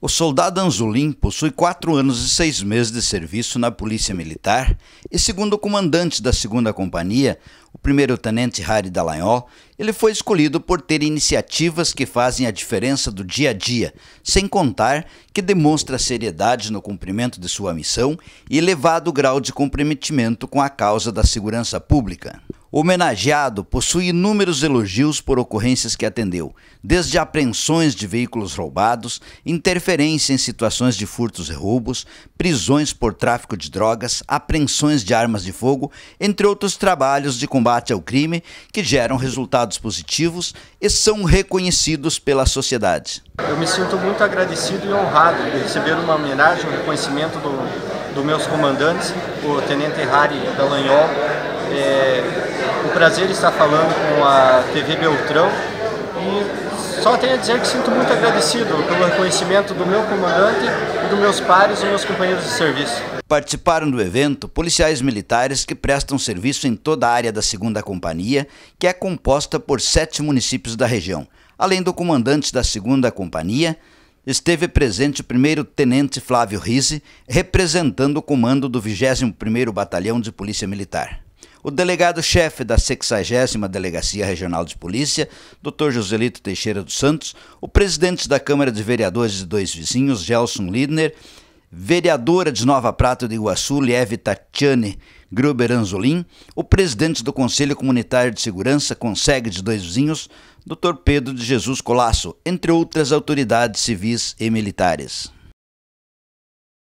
O soldado Anzulin possui quatro anos e seis meses de serviço na Polícia Militar e, segundo o comandante da segunda Companhia, o primeiro-tenente Harry Dallagnol, ele foi escolhido por ter iniciativas que fazem a diferença do dia a dia, sem contar que demonstra seriedade no cumprimento de sua missão e elevado grau de comprometimento com a causa da segurança pública. O homenageado possui inúmeros elogios por ocorrências que atendeu, desde apreensões de veículos roubados, interferência em situações de furtos e roubos, prisões por tráfico de drogas, apreensões de armas de fogo, entre outros trabalhos de combate ao crime que geram resultados positivos e são reconhecidos pela sociedade. Eu me sinto muito agradecido e honrado de receber uma homenagem, um reconhecimento do, dos meus comandantes, o Tenente Harry Dallagnol é um prazer estar falando com a TV Beltrão e só tenho a dizer que sinto muito agradecido pelo reconhecimento do meu comandante e dos meus pares e meus companheiros de serviço. Participaram do evento policiais militares que prestam serviço em toda a área da 2 Companhia, que é composta por sete municípios da região. Além do comandante da 2 Companhia, esteve presente o primeiro tenente Flávio Rize, representando o comando do 21º Batalhão de Polícia Militar. O delegado-chefe da 60 Delegacia Regional de Polícia, Dr. Joselito Teixeira dos Santos, o presidente da Câmara de Vereadores de Dois Vizinhos, Gelson Lidner, vereadora de Nova Prata do Iguaçu, Lieve Tatiane Gruber Anzolin, o presidente do Conselho Comunitário de Segurança, Consegue de Dois Vizinhos, Dr. Pedro de Jesus Colasso, entre outras autoridades civis e militares.